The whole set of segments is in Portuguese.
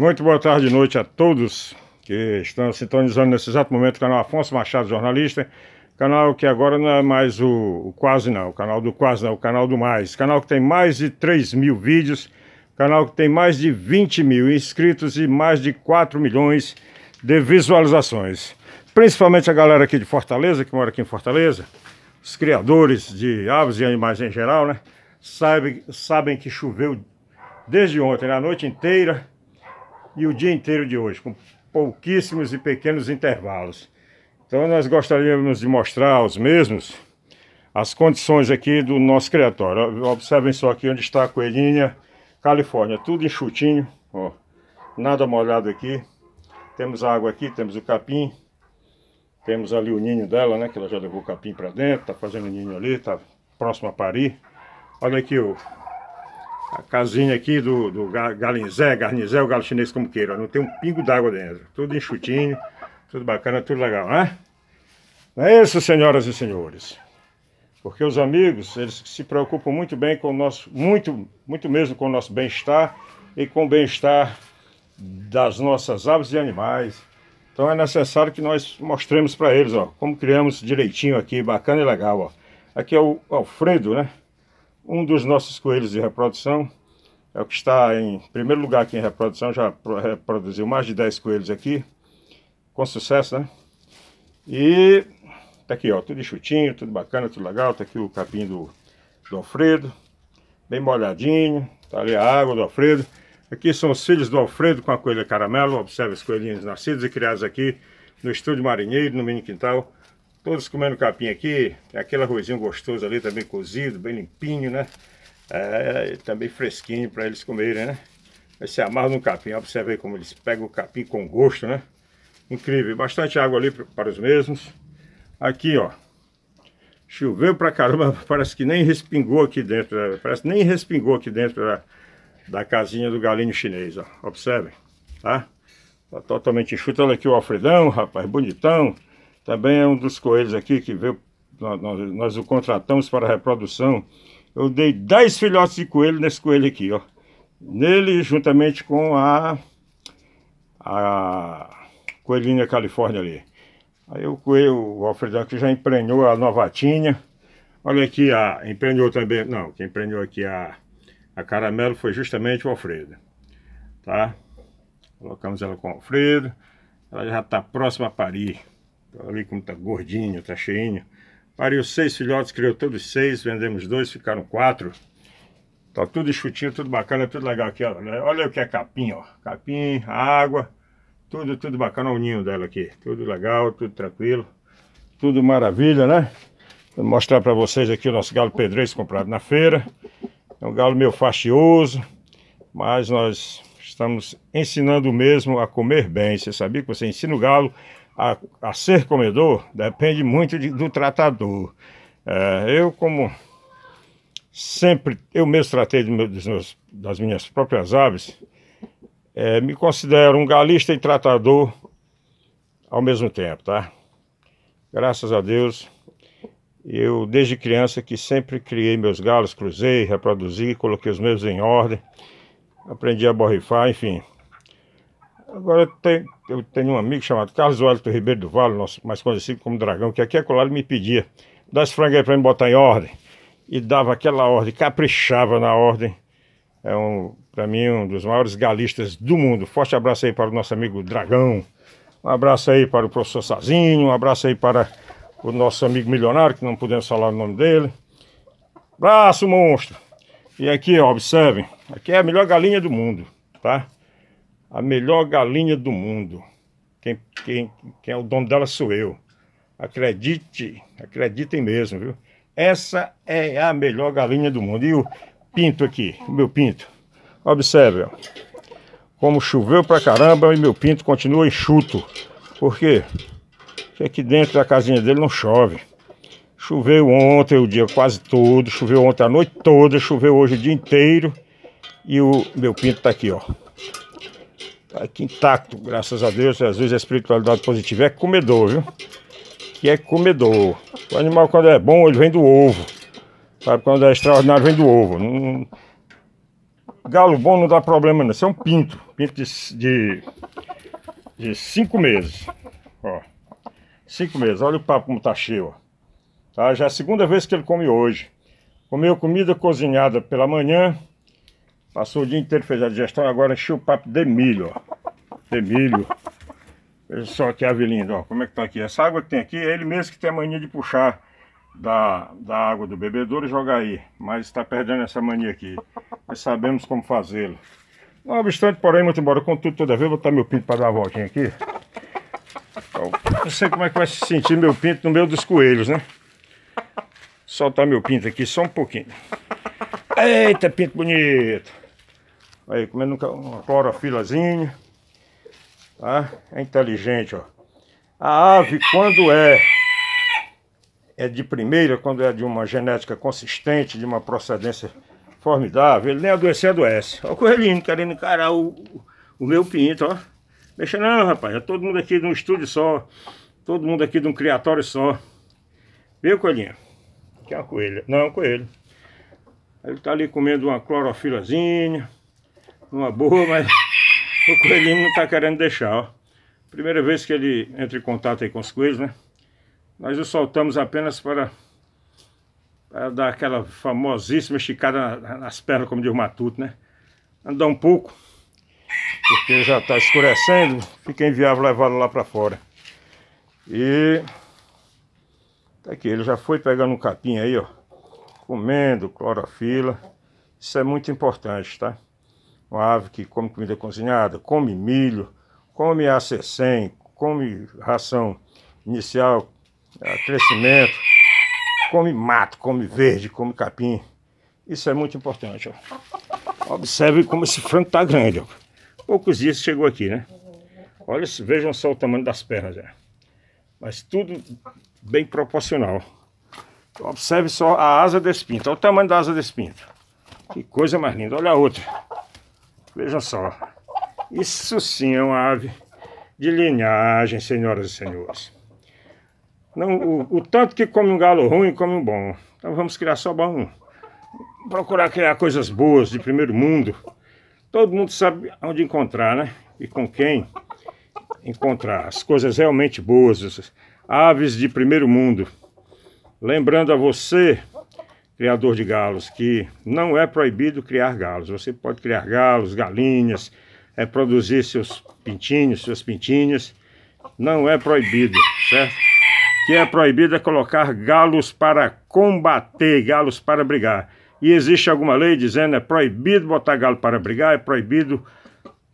Muito boa tarde e noite a todos que estão sintonizando nesse exato momento o canal Afonso Machado Jornalista, canal que agora não é mais o, o quase não, o canal do quase não, o canal do mais, canal que tem mais de 3 mil vídeos, canal que tem mais de 20 mil inscritos e mais de 4 milhões de visualizações. Principalmente a galera aqui de Fortaleza, que mora aqui em Fortaleza, os criadores de aves e animais em geral, né? Sabe, sabem que choveu desde ontem, né? a noite inteira, e o dia inteiro de hoje, com pouquíssimos e pequenos intervalos. Então nós gostaríamos de mostrar aos mesmos as condições aqui do nosso criatório. Observem só aqui onde está a coelhinha, Califórnia, tudo enxutinho, ó, nada molhado aqui. Temos a água aqui, temos o capim, temos ali o ninho dela, né, que ela já levou o capim para dentro, tá fazendo o ninho ali, tá próximo a parir. Olha aqui o a casinha aqui do, do galinzé, garnizé, o galo chinês como queira. Não tem um pingo d'água dentro. Tudo enxutinho, tudo bacana, tudo legal, né? Não é isso, senhoras e senhores. Porque os amigos, eles se preocupam muito bem com o nosso, muito, muito mesmo com o nosso bem-estar e com o bem-estar das nossas aves e animais. Então é necessário que nós mostremos para eles, ó, como criamos direitinho aqui, bacana e legal, ó. Aqui é o Alfredo, né? Um dos nossos coelhos de reprodução é o que está em primeiro lugar aqui em reprodução, já reproduziu mais de 10 coelhos aqui, com sucesso, né? E tá aqui, ó, tudo chutinho, tudo bacana, tudo legal, tá aqui o capim do, do Alfredo, bem molhadinho, tá ali a água do Alfredo. Aqui são os filhos do Alfredo com a coelha caramelo, observe os coelhinhos nascidos e criados aqui no estúdio marinheiro, no mini quintal, Todos comendo capim aqui, tem aquele arrozinho gostoso ali também cozido, bem limpinho, né? É, também tá fresquinho para eles comerem, né? Mas se amarra no capim, observe aí como eles pegam o capim com gosto, né? Incrível, bastante água ali para os mesmos. Aqui, ó, choveu pra caramba, parece que nem respingou aqui dentro, né? parece que nem respingou aqui dentro da, da casinha do galinho chinês, ó. Observem, tá? Tá totalmente enxuto. Olha aqui o Alfredão, rapaz, bonitão. Também é um dos coelhos aqui que veio, nós, nós o contratamos para reprodução. Eu dei 10 filhotes de coelho nesse coelho aqui, ó. Nele, juntamente com a, a coelhinha Califórnia ali. Aí o coelho, o Alfredão que já emprenhou a novatinha. Olha aqui, a, emprenhou também, não, quem emprenhou aqui a, a caramelo foi justamente o Alfredo, tá? Colocamos ela com o Alfredo, ela já está próxima a parir. Tá ali como tá gordinho, tá cheinho. Pariu seis filhotes, criou todos seis, vendemos dois, ficaram quatro. Tá tudo enxutinho, tudo bacana, tudo legal aqui, olha né? Olha o que é capim, ó. Capim, água, tudo, tudo bacana, o ninho dela aqui. Tudo legal, tudo tranquilo, tudo maravilha, né? Vou mostrar para vocês aqui o nosso galo pedreiro comprado na feira. É um galo meio fastioso, mas nós estamos ensinando mesmo a comer bem. Você sabia que você ensina o galo a, a ser comedor depende muito de, do tratador. É, eu, como sempre, eu mesmo tratei meu, meus, das minhas próprias aves, é, me considero um galista e tratador ao mesmo tempo, tá? Graças a Deus, eu desde criança que sempre criei meus galos, cruzei, reproduzi, coloquei os meus em ordem, aprendi a borrifar, enfim. Agora eu tenho um amigo chamado Carlos Wellington Ribeiro do Vale, nosso, mais conhecido como Dragão, que aqui é colado me pedia, dá esse frango aí pra mim botar em ordem. E dava aquela ordem, caprichava na ordem. É um, pra mim, um dos maiores galistas do mundo. Forte abraço aí para o nosso amigo Dragão. Um abraço aí para o professor Sazinho, um abraço aí para o nosso amigo milionário, que não podemos falar o nome dele. Abraço, monstro! E aqui, ó, observem, aqui é a melhor galinha do mundo, tá? a melhor galinha do mundo. Quem, quem, quem é o dono dela sou eu. Acredite, acreditem mesmo, viu? Essa é a melhor galinha do mundo. E o pinto aqui, o meu pinto. Observe, ó. como choveu pra caramba e meu pinto continua enxuto. Por quê? Porque aqui dentro da casinha dele não chove. Choveu ontem o dia quase todo, choveu ontem a noite toda, choveu hoje o dia inteiro. E o meu pinto tá aqui, ó. Tá aqui intacto, graças a Deus. Às vezes a espiritualidade positiva é comedor, viu? Que é comedor. O animal, quando é bom, ele vem do ovo. Sabe? Quando é extraordinário, vem do ovo. Não... Galo bom não dá problema, não. Isso é um pinto. Pinto de, de, cinco meses. Ó. Cinco meses. Olha o papo como tá cheio, ó. Tá? Já é a segunda vez que ele come hoje. Comeu comida cozinhada pela manhã, Passou o dia inteiro, fez a digestão, agora encheu o papo de milho, ó. De milho. Veja só aqui a ó. Como é que tá aqui? Essa água que tem aqui é ele mesmo que tem a mania de puxar da, da água do bebedouro e jogar aí. Mas está perdendo essa mania aqui. Nós sabemos como fazê-lo. Não obstante, porém, muito embora, contudo, toda vez, vou botar meu pinto para dar uma voltinha aqui. não sei como é que vai se sentir meu pinto no meio dos coelhos, né? Soltar meu pinto aqui só um pouquinho. Eita, pinto bonito! Aí, comendo uma clorofilazinha. Tá? É inteligente, ó. A ave, quando é, é de primeira, quando é de uma genética consistente, de uma procedência formidável, ele nem adoece, adoece. Olha o coelhinho querendo encarar o, o meu pinto, ó. Deixa não, rapaz. É todo mundo aqui de um estúdio só. Todo mundo aqui de um criatório só. Viu, coelhinho? Que é uma coelha. Não, é um coelho. Ele tá ali comendo uma clorofilazinha numa boa, mas o coelhinho não tá querendo deixar, ó. Primeira vez que ele entra em contato aí com os coelhos, né? Nós o soltamos apenas para, para dar aquela famosíssima esticada nas pernas, como diz o matuto, né? Andar um pouco, porque já tá escurecendo, fica inviável levá-lo lá para fora. E tá aqui, ele já foi pegando um capim aí, ó, comendo clorofila. Isso é muito importante, tá? uma ave que come comida cozinhada, come milho, come AC100, come ração inicial, crescimento, come mato, come verde, come capim. Isso é muito importante. Ó. Observe como esse frango está grande. Ó. Poucos dias chegou aqui, né? Olha, vejam só o tamanho das pernas. Né? Mas tudo bem proporcional. Observe só a asa desse pinto. Olha o tamanho da asa desse pinto. Que coisa mais linda. Olha a outra. Veja só, isso sim é uma ave de linhagem, senhoras e senhores. Não, o, o, tanto que come um galo ruim, come um bom. Então vamos criar só bom. Procurar criar coisas boas de primeiro mundo. Todo mundo sabe onde encontrar, né? E com quem encontrar. As coisas realmente boas, aves de primeiro mundo. Lembrando a você criador de galos, que não é proibido criar galos. Você pode criar galos, galinhas, é, produzir seus pintinhos, suas pintinhas. Não é proibido, certo? Que é proibido é colocar galos para combater, galos para brigar. E existe alguma lei dizendo é proibido botar galo para brigar, é proibido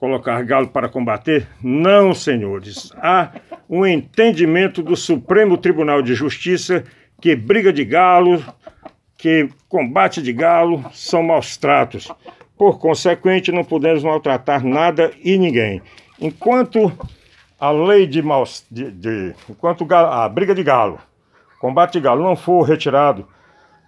colocar galo para combater? Não, senhores. Há um entendimento do Supremo Tribunal de Justiça que briga de galo que combate de galo são maus tratos. Por consequente, não podemos maltratar nada e ninguém. Enquanto a lei de maus. De, de, enquanto a briga de galo, combate de galo não for retirado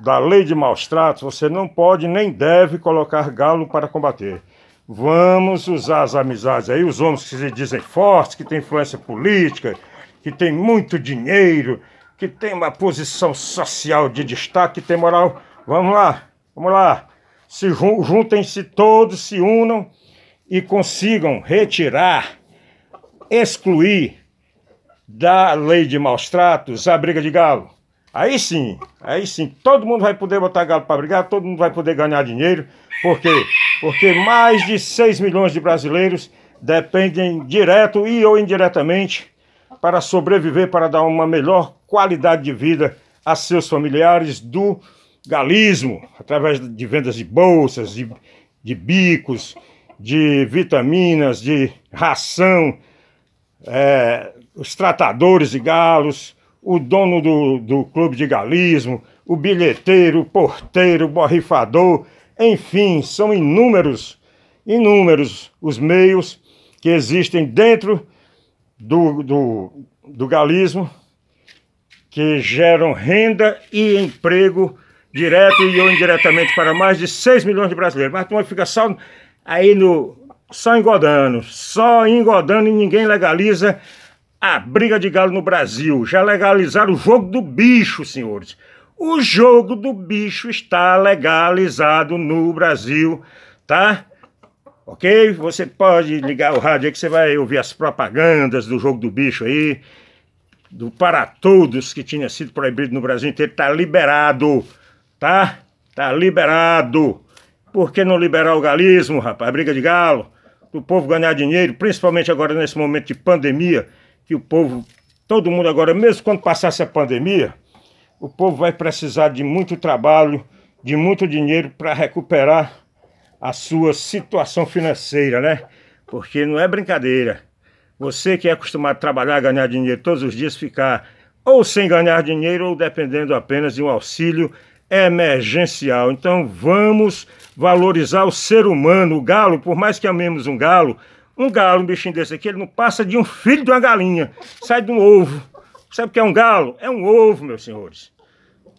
da lei de maus tratos, você não pode nem deve colocar galo para combater. Vamos usar as amizades aí, os homens que se dizem fortes, que têm influência política, que têm muito dinheiro, que tem uma posição social de destaque, tem moral. Vamos lá, vamos lá. Se juntem-se todos, se unam e consigam retirar, excluir da lei de maus tratos a briga de galo. Aí sim, aí sim, todo mundo vai poder botar galo para brigar, todo mundo vai poder ganhar dinheiro, porque porque mais de 6 milhões de brasileiros dependem direto e ou indiretamente para sobreviver, para dar uma melhor qualidade de vida a seus familiares do galismo, através de vendas de bolsas, de, de bicos, de vitaminas, de ração, é, os tratadores de galos, o dono do, do clube de galismo, o bilheteiro, o porteiro, o borrifador, enfim, são inúmeros, inúmeros os meios que existem dentro do, do, do galismo, que geram renda e emprego direto e ou indiretamente para mais de 6 milhões de brasileiros. Mas tu é vai fica só aí no. só engodando, só engodando e ninguém legaliza a briga de galo no Brasil. Já legalizaram o jogo do bicho, senhores. O jogo do bicho está legalizado no Brasil, tá? ok? Você pode ligar o rádio aí que você vai ouvir as propagandas do jogo do bicho aí, do para todos que tinha sido proibido no Brasil inteiro, tá liberado, tá? Tá liberado. Por que não liberar o galismo, rapaz? Briga de galo, o povo ganhar dinheiro, principalmente agora nesse momento de pandemia, que o povo, todo mundo agora, mesmo quando passar essa pandemia, o povo vai precisar de muito trabalho, de muito dinheiro para recuperar a sua situação financeira, né? Porque não é brincadeira. Você que é acostumado a trabalhar, ganhar dinheiro todos os dias, ficar ou sem ganhar dinheiro ou dependendo apenas de um auxílio emergencial. Então vamos valorizar o ser humano, o galo, por mais que amemos um galo, um galo, um bichinho desse aqui, ele não passa de um filho de uma galinha, sai de um ovo. Sabe o que é um galo? É um ovo, meus senhores.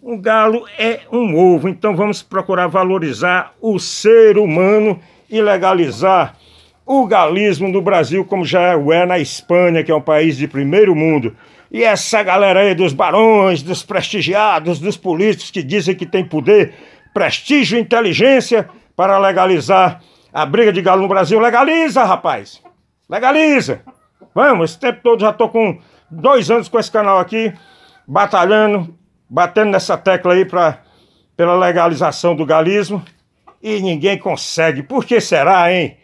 O galo é um ovo, então vamos procurar valorizar o ser humano e legalizar o galismo no Brasil, como já é, é na Espanha, que é um país de primeiro mundo. E essa galera aí dos barões, dos prestigiados, dos políticos que dizem que tem poder, prestígio e inteligência para legalizar a briga de galo no Brasil. Legaliza, rapaz! Legaliza! Vamos, esse tempo todo já estou com dois anos com esse canal aqui, batalhando batendo nessa tecla aí pra, pela legalização do galismo e ninguém consegue. Por que será, hein?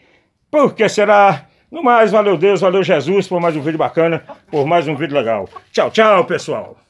Por que será? No mais, valeu Deus, valeu Jesus por mais um vídeo bacana, por mais um vídeo legal. Tchau, tchau, pessoal!